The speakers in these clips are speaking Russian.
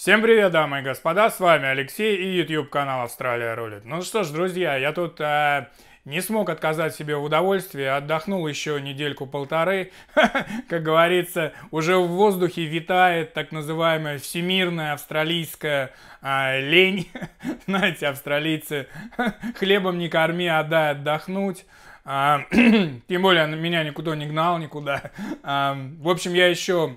Всем привет, дамы и господа, с вами Алексей и YouTube канал Австралия рулит. Ну что ж, друзья, я тут э, не смог отказать себе в удовольствии, отдохнул еще недельку-полторы. Как говорится, уже в воздухе витает так называемая всемирная австралийская э, лень. Знаете, австралийцы, хлебом не корми, а дай отдохнуть. тем более, меня никуда не гнал, никуда. в общем, я еще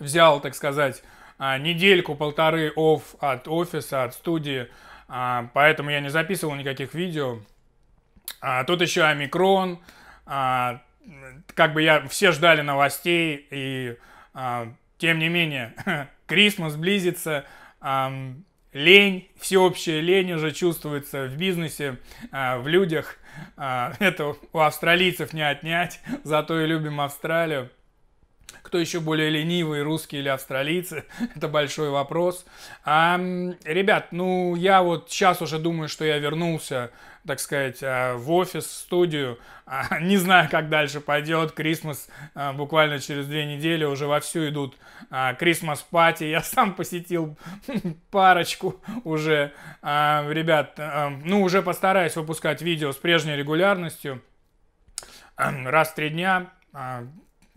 взял, так сказать а, недельку-полторы офф от офиса, от студии, а, поэтому я не записывал никаких видео. А, тут еще омикрон, как бы я, все ждали новостей, и тем не менее, Крисмас близится, лень, всеобщая лень уже чувствуется в бизнесе, в людях. Это у австралийцев не отнять, зато и любим Австралию. Кто еще более ленивый, русские или австралийцы, это большой вопрос. А, ребят, ну я вот сейчас уже думаю, что я вернулся, так сказать, а, в офис, в студию. А, не знаю, как дальше пойдет. Крисмас а, буквально через две недели уже вовсю идут Крисмас пати. Я сам посетил парочку уже. Ребят, ну уже постараюсь выпускать видео с прежней регулярностью. Раз в три дня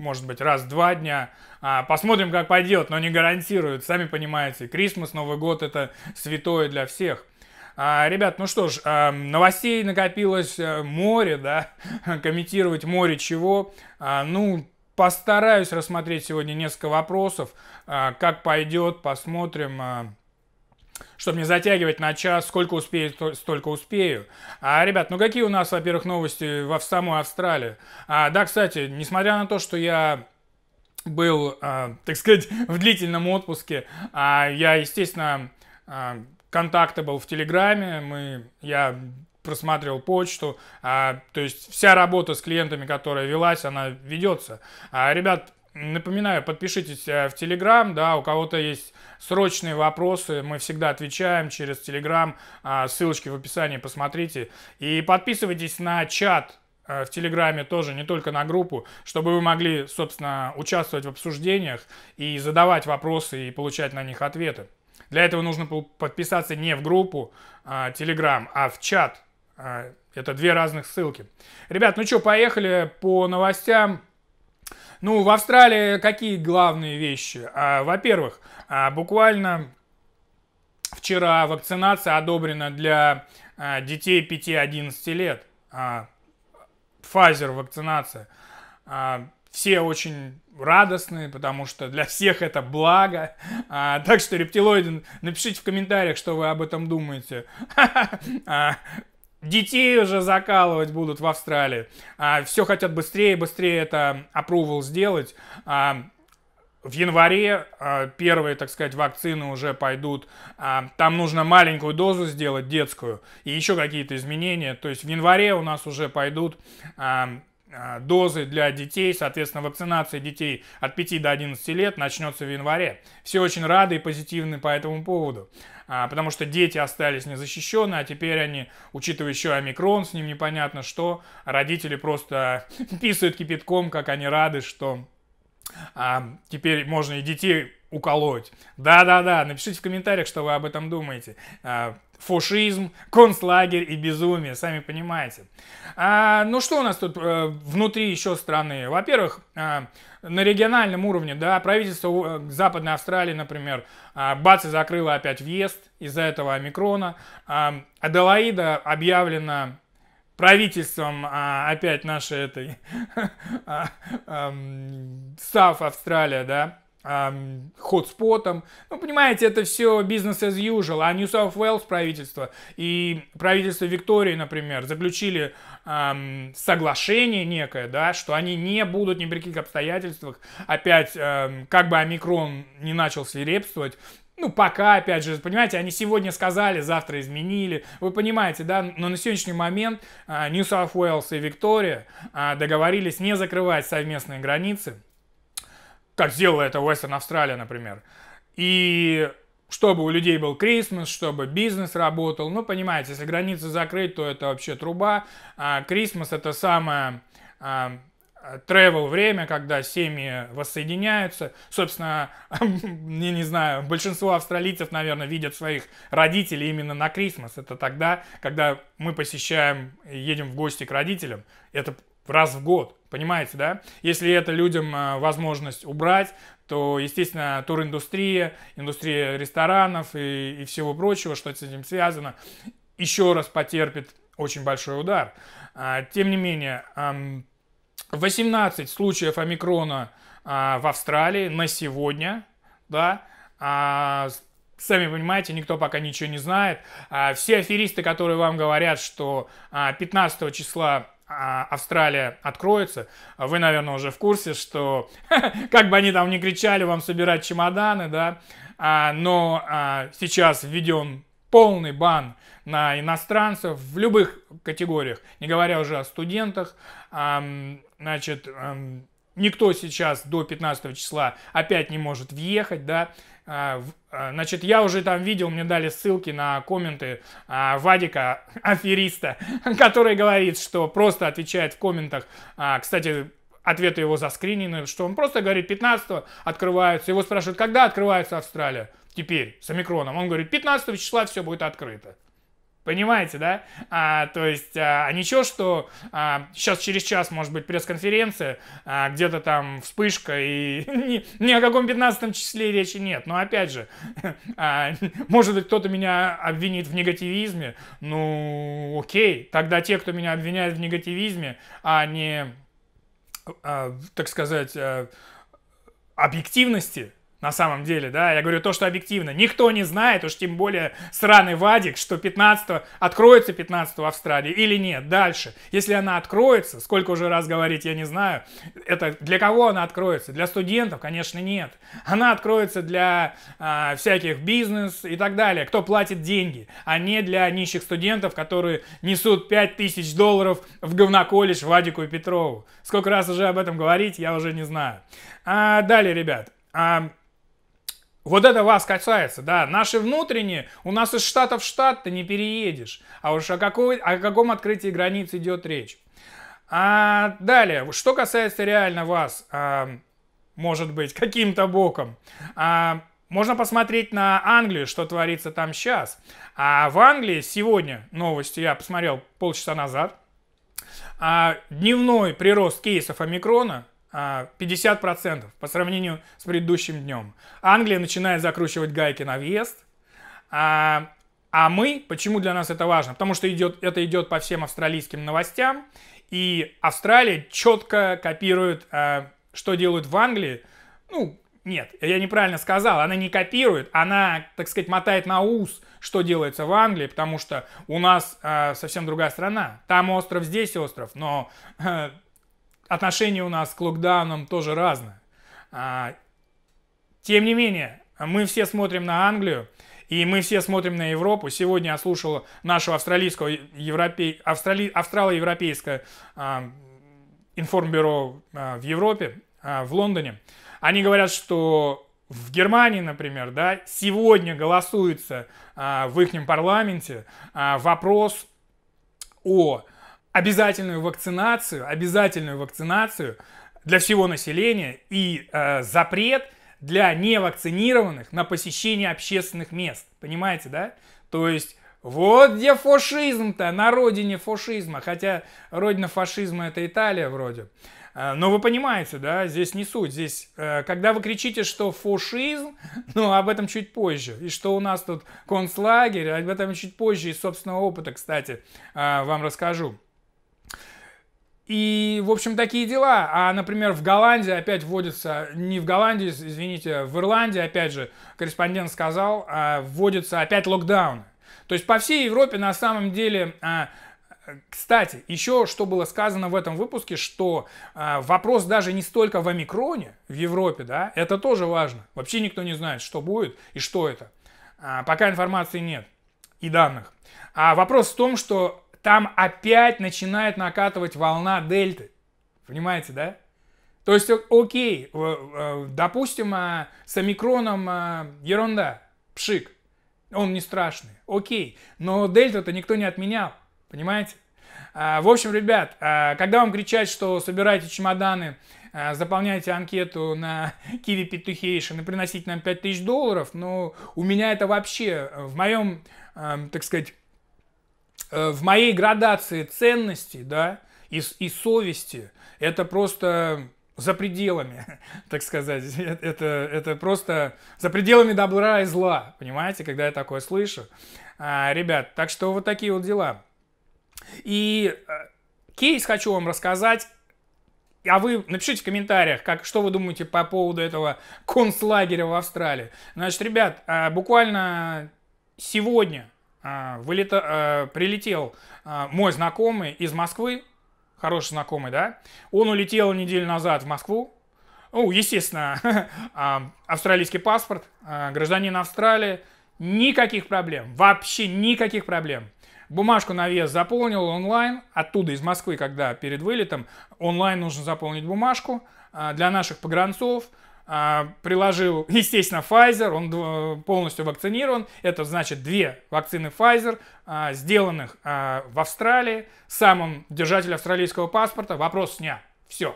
может быть, раз в два дня. А, посмотрим, как пойдет, но не гарантируют. Сами понимаете, Крисмас, Новый год – это святое для всех. А, ребят, ну что ж, э, новостей накопилось э, море, да, комментировать море чего. А, ну, постараюсь рассмотреть сегодня несколько вопросов. А, как пойдет, посмотрим. А, чтобы не затягивать на час, сколько успею, столько успею. А, ребят, ну какие у нас, во-первых, новости во в самой Австралии? А, да, кстати, несмотря на то, что я был, а, так сказать, в длительном отпуске, а я, естественно, а, контакты был в Телеграме, мы, я просматривал почту, а, то есть вся работа с клиентами, которая велась, она ведется. А, ребят, Напоминаю, подпишитесь э, в Телеграм, да, у кого-то есть срочные вопросы, мы всегда отвечаем через Телеграм, а, ссылочки в описании, посмотрите. И подписывайтесь на чат э, в Телеграме тоже, не только на группу, чтобы вы могли, собственно, участвовать в обсуждениях и задавать вопросы и получать на них ответы. Для этого нужно подписаться не в группу а, Телеграм, а в чат. Э, это две разных ссылки. Ребят, ну что, поехали по новостям. Ну, в Австралии какие главные вещи? А, во-первых, а, буквально вчера вакцинация одобрена для а, детей 5-11 лет. Pfizer вакцинация. Все очень радостные, потому что для всех это благо. А, так что, рептилоиды, напишите в комментариях, что вы об этом думаете. Детей уже закалывать будут в Австралии. А, все хотят быстрее, быстрее это approval сделать. А, в январе а, первые, так сказать, вакцины уже пойдут. А, там нужно маленькую дозу сделать, детскую, и еще какие-то изменения. То есть в январе у нас уже пойдут а, Э, дозы для детей, соответственно, вакцинация детей от 5 до 11 лет начнется в январе. Все очень рады и позитивны по этому поводу, а, потому что дети остались незащищены, а теперь они, учитывая еще омикрон, с ним непонятно что, родители просто писают кипятком, как они рады, что а, теперь можно и детей уколоть. Да-да-да, напишите в комментариях, что вы об этом думаете. А, фашизм, концлагерь и безумие, сами понимаете. А, ну что у нас тут э, внутри еще страны? Во-первых, э, на региональном уровне, да, правительство э, Западной Австралии, например, э, бац и закрыло опять въезд из-за этого омикрона. Э, Аделаида объявлена правительством а, опять нашей этой South Австралия, да, хотспотом. Ну, понимаете, это все бизнес as usual. А New South Wales правительство и правительство Виктории, например, заключили эм, соглашение некое, да, что они не будут ни при каких обстоятельствах опять, эм, как бы омикрон не начал свирепствовать, ну, пока, опять же, понимаете, они сегодня сказали, завтра изменили. Вы понимаете, да? Но на сегодняшний момент а, New South Wales и Виктория а, договорились не закрывать совместные границы как сделала это Western Австралия, например. И чтобы у людей был Крисмас, чтобы бизнес работал. Ну, понимаете, если границы закрыть, то это вообще труба. Крисмас – это самое а, travel время, когда семьи воссоединяются. Собственно, я не знаю, большинство австралийцев, наверное, видят своих родителей именно на Крисмас. Это тогда, когда мы посещаем, едем в гости к родителям. Это раз в год. Понимаете, да? Если это людям э, возможность убрать, то, естественно, туриндустрия, индустрия ресторанов и, и всего прочего, что с этим связано, еще раз потерпит очень большой удар. А, тем не менее, 18 случаев омикрона а, в Австралии на сегодня, да, а, сами понимаете, никто пока ничего не знает. Все аферисты, которые вам говорят, что 15 числа а, Австралия откроется, вы, наверное, уже в курсе, что как бы они там не кричали вам собирать чемоданы, да, а, но а, сейчас введен полный бан на иностранцев в любых категориях, не говоря уже о студентах. А, значит, никто сейчас до 15 числа опять не может въехать, да, а, а, значит, я уже там видел, мне дали ссылки на комменты а, Вадика, афериста, который говорит, что просто отвечает в комментах. кстати, ответы его заскринены, что он просто говорит 15 открываются. Его спрашивают, когда открывается Австралия? Теперь, с омикроном. Он говорит, 15 числа все будет открыто. Понимаете, да? А, то есть, а, а ничего, что а, сейчас через час может быть пресс-конференция, а, где-то там вспышка, и ни, ни о каком 15 числе речи нет. Но опять же, а, может быть, кто-то меня обвинит в негативизме. Ну, окей, тогда те, кто меня обвиняет в негативизме, а не, а, так сказать, а, объективности, на самом деле, да, я говорю то, что объективно. Никто не знает, уж тем более сраный Вадик, что 15 откроется 15 в Австралии или нет. Дальше. Если она откроется, сколько уже раз говорить, я не знаю, это для кого она откроется? Для студентов, конечно, нет. Она откроется для э, всяких бизнес и так далее, кто платит деньги, а не для нищих студентов, которые несут 5000 долларов в говноколледж Вадику и Петрову. Сколько раз уже об этом говорить, я уже не знаю. А, далее, ребят. А, вот это вас касается, да. Наши внутренние, у нас из штата в штат ты не переедешь. А уж о, какой, о каком открытии границ идет речь. А далее, что касается реально вас, а, может быть, каким-то боком. А, можно посмотреть на Англию, что творится там сейчас. А в Англии сегодня новости я посмотрел полчаса назад. А, дневной прирост кейсов омикрона 50% а, по сравнению с предыдущим днем. Англия начинает закручивать гайки на въезд. А, а мы, почему для нас это важно? Потому что идет, это идет по всем австралийским новостям. И Австралия четко копирует, а, что делают в Англии. Ну, нет, я неправильно сказал, она не копирует, она, так сказать, мотает на ус, что делается в Англии, потому что у нас э, совсем другая страна. Там остров, здесь остров, но э, отношение у нас к локдаунам тоже разное. А, тем не менее, мы все смотрим на Англию, и мы все смотрим на Европу. Сегодня я слушал нашего австралийского, европе... австрали... австралоевропейское э, информбюро а, в Европе, в Лондоне. Они говорят, что в Германии, например, да, сегодня голосуется в их парламенте вопрос о обязательную вакцинацию, обязательную вакцинацию для всего населения и э, запрет для невакцинированных на посещение общественных мест. Понимаете, да? То есть вот где фашизм-то, на родине фашизма. Хотя родина фашизма это Италия вроде. Э, но вы понимаете, да, здесь не суть. Здесь, э, когда вы кричите, что фашизм, ну, об этом чуть позже. И что у нас тут концлагерь, об этом чуть позже из собственного опыта, кстати, э, вам расскажу. И, в общем, такие дела. А, например, в Голландии опять вводится, не в Голландии, извините, в Ирландии, опять же, корреспондент сказал, а, вводится опять локдаун. То есть по всей Европе на самом деле... А, кстати, еще что было сказано в этом выпуске, что э, вопрос даже не столько в омикроне в Европе, да, это тоже важно. Вообще никто не знает, что будет и что это. Э, пока информации нет и данных. А вопрос в том, что там опять начинает накатывать волна дельты. Понимаете, да? То есть, окей, э, э, допустим, э, с омикроном ерунда, пшик, он не страшный, окей, но дельта то никто не отменял, понимаете? А, в общем, ребят, а, когда вам кричат, что собирайте чемоданы, а, заполняйте анкету на Киви Петухейшин и приносите нам 5000 долларов, но ну, у меня это вообще в моем, эм, так сказать, Э, в моей градации ценностей, да, и, и совести, это просто за пределами, так сказать. Э, это, это просто за пределами добра и зла, понимаете, когда я такое слышу. А, ребят, так что вот такие вот дела. И э, кейс хочу вам рассказать. А вы напишите в комментариях, как, что вы думаете по поводу этого концлагеря в Австралии. Значит, ребят, а, буквально сегодня а, вылета, э, прилетел а, мой знакомый из Москвы, хороший знакомый, да, он улетел неделю назад в Москву, ну, естественно, а, австралийский паспорт, гражданин Австралии, никаких проблем, вообще никаких проблем. Бумажку на вес заполнил онлайн, оттуда из Москвы, когда перед вылетом, онлайн нужно заполнить бумажку для наших погранцов, а, приложил, естественно, Pfizer, он полностью вакцинирован. Это значит две вакцины Pfizer, а, сделанных а, в Австралии, сам он держатель австралийского паспорта. Вопрос снят. Все.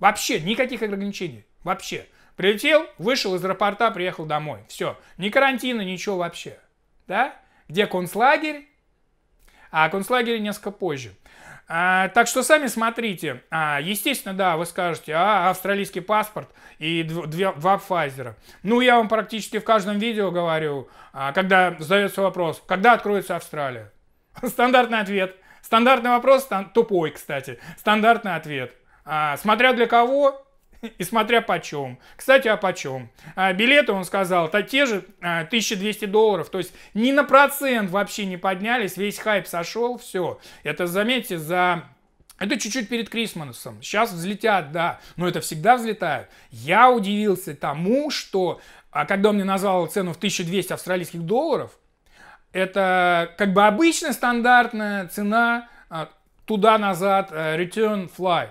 Вообще никаких ограничений. Вообще. Прилетел, вышел из аэропорта, приехал домой. Все. Ни карантина, ничего вообще. Да? Где концлагерь? А концлагерь несколько позже. А, так что сами смотрите. А, естественно, да, вы скажете, а, австралийский паспорт и два Pfizer. Ну, я вам практически в каждом видео говорю, а, когда задается вопрос, когда откроется Австралия? Стандартный ответ. Стандартный вопрос, тупой, кстати. Стандартный ответ. А, смотря для кого, И смотря почем. Кстати, о а почем? А, билеты, он сказал, то те же 1200 а, долларов. То есть ни на процент вообще не поднялись. Весь хайп сошел, все. Это, заметьте, за это чуть-чуть перед Крисманусом. Сейчас взлетят, да, но это всегда взлетают. Я удивился тому, что а когда он мне назвал цену в 1200 австралийских долларов, это как бы обычная стандартная цена а, туда-назад э, return flight.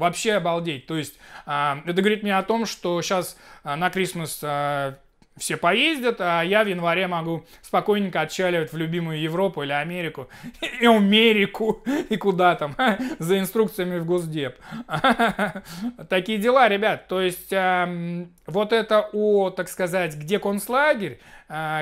Вообще обалдеть. То есть а, это говорит мне о том, что сейчас а, на Крисмас а, все поездят, а я в январе могу спокойненько отчаливать в любимую Европу или Америку, и Америку, и куда там, за инструкциями в Госдеп. Такие дела, ребят. То есть вот это о, так сказать, где концлагерь,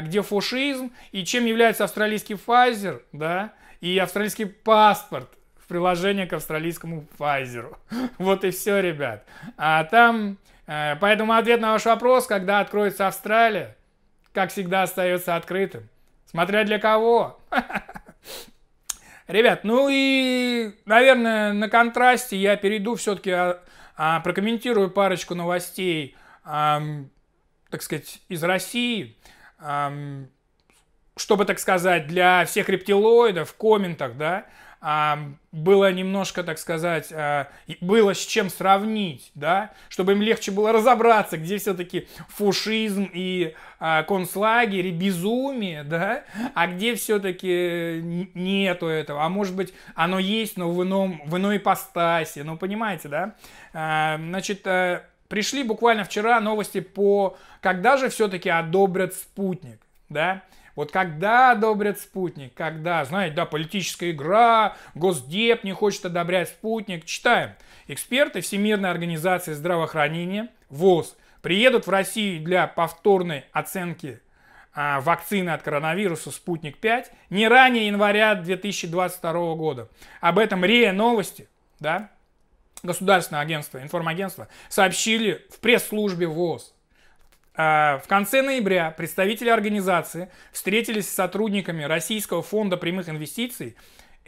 где фашизм, и чем является австралийский Pfizer, да, и австралийский паспорт, приложение к австралийскому Pfizer. Вот и все, ребят. А там, э, поэтому ответ на ваш вопрос, когда откроется Австралия, как всегда остается открытым. Смотря для кого. Ребят, ну и, наверное, на контрасте я перейду все-таки, а, а, прокомментирую парочку новостей, а, так сказать, из России, а, чтобы, так сказать, для всех рептилоидов в комментах, да, а, было немножко, так сказать, а, было с чем сравнить, да, чтобы им легче было разобраться, где все-таки фушизм и а, концлагерь, и безумие, да, а где все-таки нету этого, а может быть оно есть, но в, ином, в иной ипостаси, ну понимаете, да, значит, э, пришли буквально вчера новости по, когда же все-таки одобрят спутник, да, вот когда одобрят спутник, когда, знаете, да, политическая игра, Госдеп не хочет одобрять спутник. Читаем. Эксперты Всемирной организации здравоохранения ВОЗ приедут в Россию для повторной оценки а, вакцины от коронавируса «Спутник-5» не ранее января 2022 года. Об этом РИА Новости, да, Государственное агентство, информагентство, сообщили в пресс-службе ВОЗ. А, в конце ноября представители организации встретились с сотрудниками Российского фонда прямых инвестиций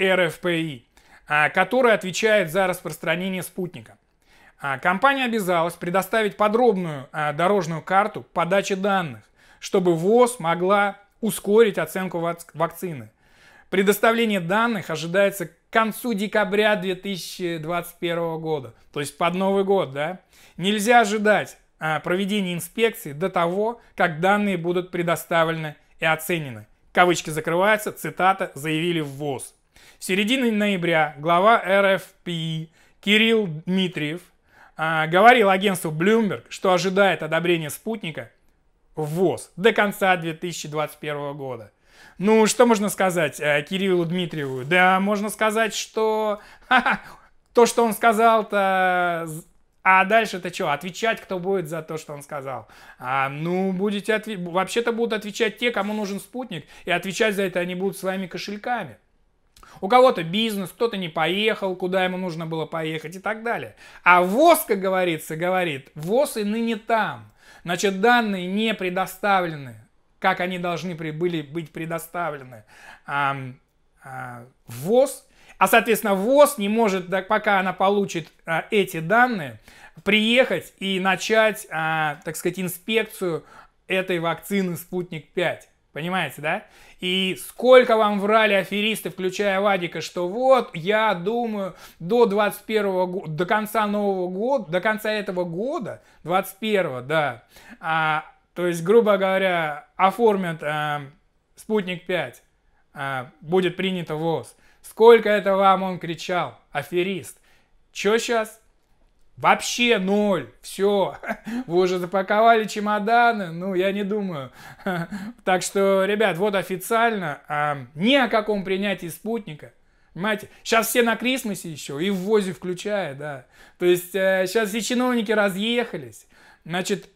РФПИ, а, который отвечает за распространение спутника. А, компания обязалась предоставить подробную дорожную карту подачи данных, чтобы ВОЗ могла ускорить оценку вакцины. Предоставление данных ожидается к концу декабря 2021 года, то есть под Новый год, да? Нельзя ожидать а, проведения инспекции до того, как данные будут предоставлены и оценены. Кавычки закрываются, цитата, заявили в ВОЗ. В середине ноября глава РФПИ Кирилл Дмитриев а, говорил агентству Bloomberg, что ожидает одобрения спутника в ВОЗ до конца 2021 года. Ну, что можно сказать э, Кириллу Дмитриеву? Да, можно сказать, что то, что он сказал-то а дальше-то что, отвечать кто будет за то, что он сказал? А, ну, будете отв... вообще-то будут отвечать те, кому нужен спутник, и отвечать за это они будут своими кошельками. У кого-то бизнес, кто-то не поехал, куда ему нужно было поехать и так далее. А ВОЗ, как говорится, говорит, ВОЗ и ныне там. Значит, данные не предоставлены, как они должны были быть предоставлены. А, а, ВОЗ а, соответственно, ВОЗ не может, пока она получит а, эти данные, приехать и начать, а, так сказать, инспекцию этой вакцины «Спутник 5». Понимаете, да? И сколько вам врали аферисты, включая Вадика, что вот, я думаю, до 21 года, до конца нового года, до конца этого года, 21 да, а, то есть, грубо говоря, оформят а, «Спутник 5», а, будет принято ВОЗ. Сколько это вам он кричал, аферист? Чё сейчас? Вообще ноль, все, вы уже запаковали чемоданы, ну, я не думаю. Так что, ребят, вот официально, э, ни о каком принятии спутника, понимаете, сейчас все на Крисмасе еще, и в ВОЗе включая, да. То есть, э, сейчас все чиновники разъехались, значит,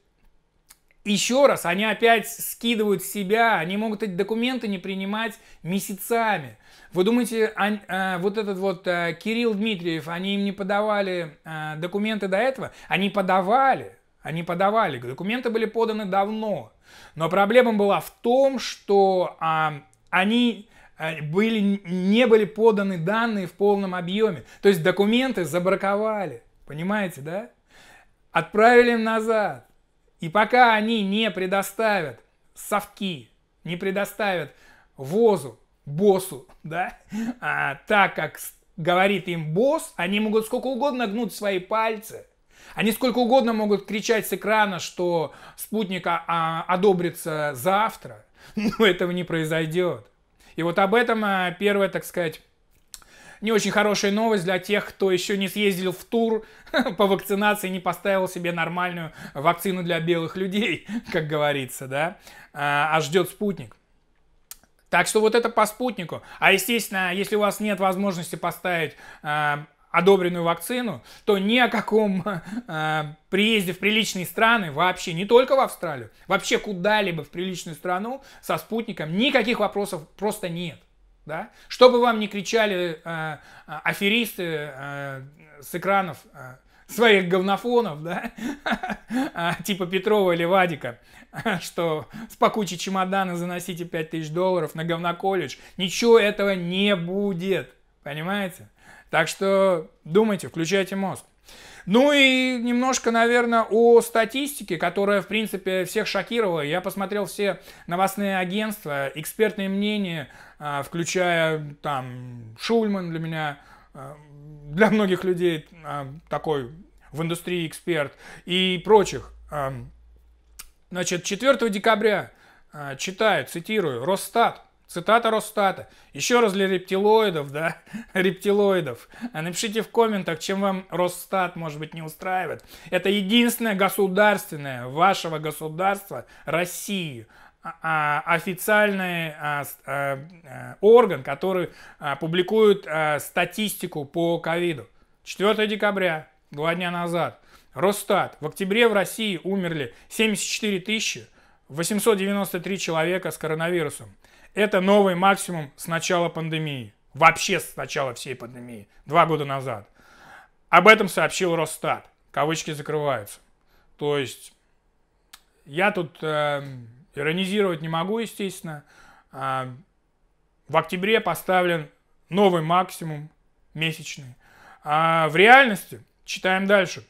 еще раз, они опять скидывают себя, они могут эти документы не принимать месяцами. Вы думаете, они, а, э, вот этот вот а, Кирилл Дмитриев, они им не подавали а, документы до этого? Они подавали, они подавали, документы были поданы давно. Но проблема была в том, что а, они были, не были поданы данные в полном объеме. То есть документы забраковали, понимаете, да? Отправили им назад. И пока они не предоставят совки, не предоставят возу, боссу, да, а, так как говорит им босс, они могут сколько угодно гнуть свои пальцы, они сколько угодно могут кричать с экрана, что спутника а, одобрится завтра, но этого не произойдет. И вот об этом э, первое, так сказать, не очень хорошая новость для тех, кто еще не съездил в тур по вакцинации, не поставил себе нормальную вакцину для белых людей, как говорится, да, а, а ждет спутник. Так что вот это по спутнику. А естественно, если у вас нет возможности поставить а, одобренную вакцину, то ни о каком э, приезде в приличные страны вообще, не только в Австралию, вообще куда-либо в приличную страну со спутником никаких вопросов просто нет. Да? Чтобы вам не кричали э, э, аферисты э, с экранов э, своих говнофонов, да, а, типа Петрова или Вадика, что с пакучей чемодана заносите 5000 долларов на говноколледж. Ничего этого не будет, понимаете? Так что думайте, включайте мозг. Ну и немножко, наверное, о статистике, которая, в принципе, всех шокировала. Я посмотрел все новостные агентства, экспертные мнения а, включая там Шульман для меня, а, для многих людей а, такой в индустрии эксперт и прочих. Значит, 4 декабря читаю, цитирую, Росстат, цитата Росстата, еще раз для рептилоидов, да, рептилоидов, напишите в комментах, чем вам Росстат, может быть, не устраивает. Это единственное государственное вашего государства, России, а, а, официальный а, э, орган, который публикует статистику по ковиду. 4 декабря, два дня назад, Росстат. В октябре в России умерли 74 тысячи 893 человека с коронавирусом. Это новый максимум с начала пандемии. Вообще с начала всей пандемии. Два года назад. Об этом сообщил Росстат. Кавычки закрываются. То есть я тут э, Иронизировать не могу, естественно. А, в октябре поставлен новый максимум месячный. А в реальности, читаем дальше,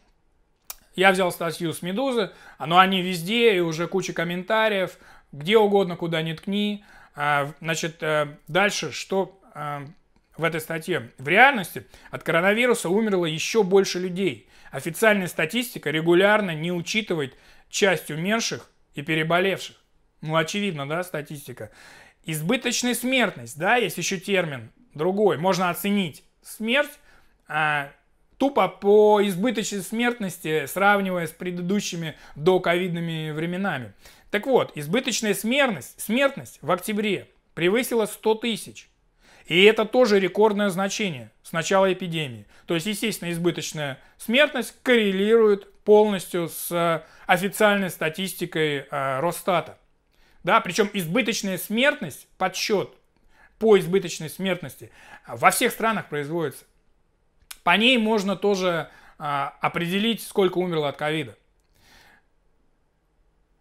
я взял статью с «Медузы», но они везде, и уже куча комментариев, где угодно, куда ни ткни. А, значит, э, дальше, что э, в этой статье? В реальности от коронавируса умерло еще больше людей. Официальная статистика регулярно не учитывает часть умерших и переболевших. Ну, очевидно, да, статистика. Избыточная смертность, да, есть еще термин другой. Можно оценить смерть а, тупо по избыточной смертности, сравнивая с предыдущими доковидными временами. Так вот, избыточная смертность, смертность в октябре превысила 100 тысяч. И это тоже рекордное значение с начала эпидемии. То есть, естественно, избыточная смертность коррелирует полностью с а, официальной статистикой э, Росстата. Да, причем избыточная смертность, подсчет по избыточной смертности а, во всех странах производится. По ней можно тоже а, определить, сколько умерло от ковида.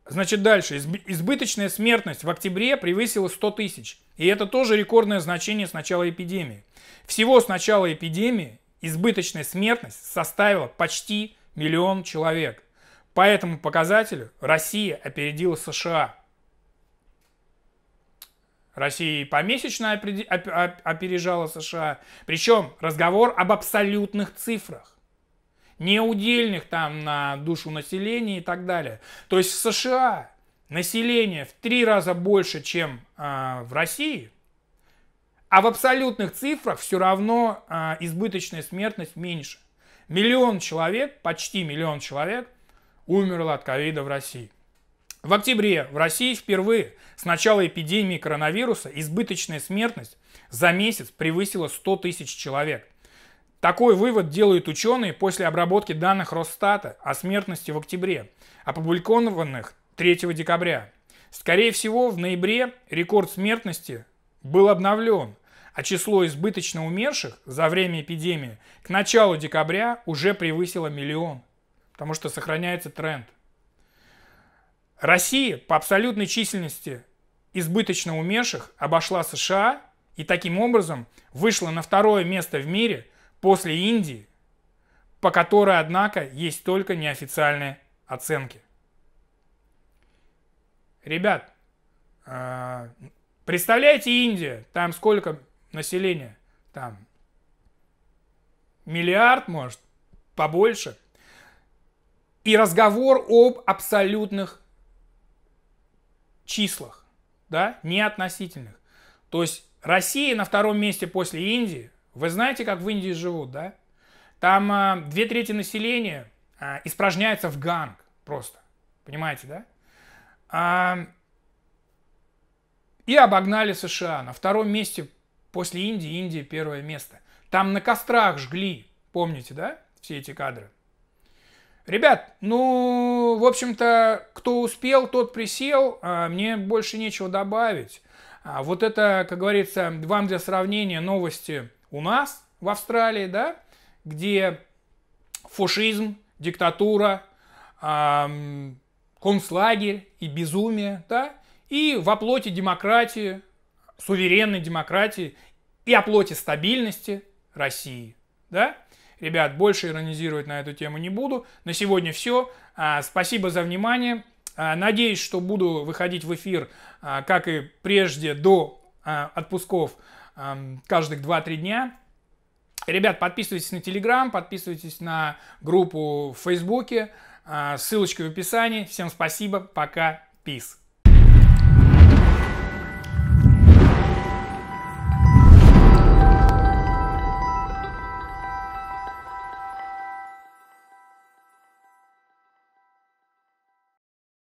Значит, дальше. Избыточная смертность в октябре превысила 100 тысяч. И это тоже рекордное значение с начала эпидемии. Всего с начала эпидемии избыточная смертность составила почти миллион человек. По этому показателю Россия опередила США. Россия помесячно опережала США. Причем разговор об абсолютных цифрах. Не удельных там на душу населения и так далее. То есть в США население в три раза больше, чем э, в России. А в абсолютных цифрах все равно э, избыточная смертность меньше. Миллион человек, почти миллион человек умерло от ковида в России. В октябре в России впервые с начала эпидемии коронавируса избыточная смертность за месяц превысила 100 тысяч человек. Такой вывод делают ученые после обработки данных Росстата о смертности в октябре, опубликованных 3 декабря. Скорее всего, в ноябре рекорд смертности был обновлен, а число избыточно умерших за время эпидемии к началу декабря уже превысило миллион, потому что сохраняется тренд. Россия по абсолютной численности избыточно умерших обошла США и таким образом вышла на второе место в мире после Индии, по которой, однако, есть только неофициальные оценки. Ребят, а, представляете Индия, там сколько населения? Там миллиард, может, побольше. И разговор об абсолютных числах, да, не относительных. То есть Россия на втором месте после Индии. Вы знаете, как в Индии живут, да? Там а, две трети населения а, испражняется в ганг просто. Понимаете, да? А, и обогнали США. На втором месте после Индии, Индия первое место. Там на кострах жгли, помните, да, все эти кадры? Ребят, ну, в общем-то, кто успел, тот присел. А мне больше нечего добавить. А вот это, как говорится, вам для сравнения новости у нас в Австралии, да, где фашизм, диктатура, а, концлагерь и безумие, да, и во плоти демократии, суверенной демократии и оплоте стабильности России, да. Ребят, больше иронизировать на эту тему не буду. На сегодня все. А, спасибо за внимание. А, надеюсь, что буду выходить в эфир, а, как и прежде, до отпусков каждых 2-3 дня. Ребят, подписывайтесь на Телеграм, подписывайтесь на группу в Фейсбуке. Ссылочка в описании. Всем спасибо, пока, peace.